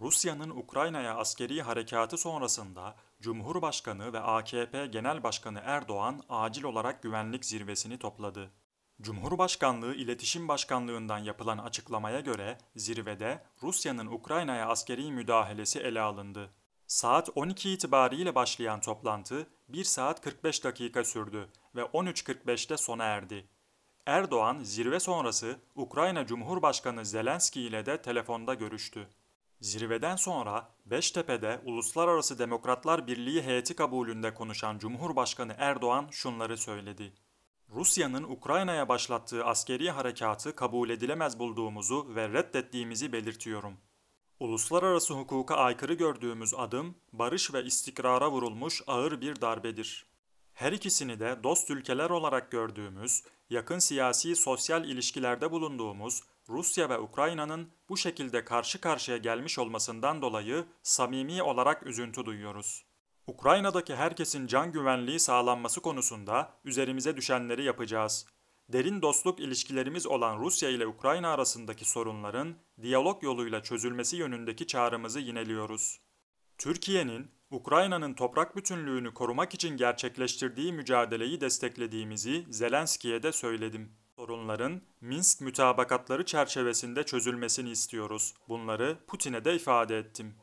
Rusya'nın Ukrayna'ya askeri harekatı sonrasında Cumhurbaşkanı ve AKP Genel Başkanı Erdoğan acil olarak güvenlik zirvesini topladı. Cumhurbaşkanlığı İletişim Başkanlığından yapılan açıklamaya göre zirvede Rusya'nın Ukrayna'ya askeri müdahalesi ele alındı. Saat 12 itibariyle başlayan toplantı 1 saat 45 dakika sürdü ve 13.45'te sona erdi. Erdoğan zirve sonrası Ukrayna Cumhurbaşkanı Zelenski ile de telefonda görüştü. Zirveden sonra Beştepe'de Uluslararası Demokratlar Birliği heyeti kabulünde konuşan Cumhurbaşkanı Erdoğan şunları söyledi. Rusya'nın Ukrayna'ya başlattığı askeri harekatı kabul edilemez bulduğumuzu ve reddettiğimizi belirtiyorum. Uluslararası hukuka aykırı gördüğümüz adım barış ve istikrara vurulmuş ağır bir darbedir. Her ikisini de dost ülkeler olarak gördüğümüz, yakın siyasi sosyal ilişkilerde bulunduğumuz Rusya ve Ukrayna'nın bu şekilde karşı karşıya gelmiş olmasından dolayı samimi olarak üzüntü duyuyoruz. Ukrayna'daki herkesin can güvenliği sağlanması konusunda üzerimize düşenleri yapacağız. Derin dostluk ilişkilerimiz olan Rusya ile Ukrayna arasındaki sorunların diyalog yoluyla çözülmesi yönündeki çağrımızı yineliyoruz. Türkiye'nin Ukrayna'nın toprak bütünlüğünü korumak için gerçekleştirdiği mücadeleyi desteklediğimizi Zelenski'ye de söyledim. Sorunların Minsk mütabakatları çerçevesinde çözülmesini istiyoruz. Bunları Putin'e de ifade ettim.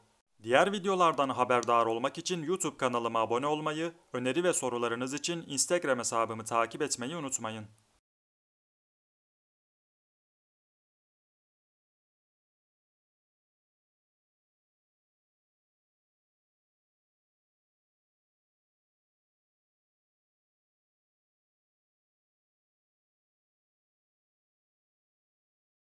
Diğer videolardan haberdar olmak için YouTube kanalıma abone olmayı, öneri ve sorularınız için Instagram hesabımı takip etmeyi unutmayın.